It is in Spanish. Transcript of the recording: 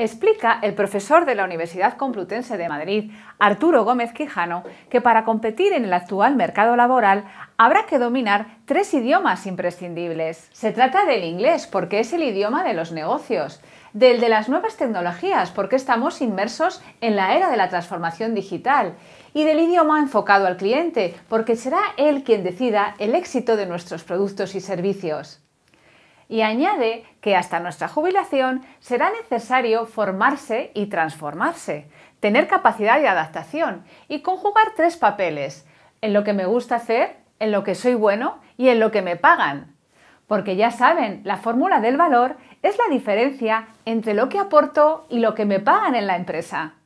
Explica el profesor de la Universidad Complutense de Madrid, Arturo Gómez Quijano, que para competir en el actual mercado laboral habrá que dominar tres idiomas imprescindibles. Se trata del inglés, porque es el idioma de los negocios, del de las nuevas tecnologías, porque estamos inmersos en la era de la transformación digital, y del idioma enfocado al cliente, porque será él quien decida el éxito de nuestros productos y servicios y añade que hasta nuestra jubilación será necesario formarse y transformarse, tener capacidad de adaptación y conjugar tres papeles, en lo que me gusta hacer, en lo que soy bueno y en lo que me pagan. Porque ya saben, la fórmula del valor es la diferencia entre lo que aporto y lo que me pagan en la empresa.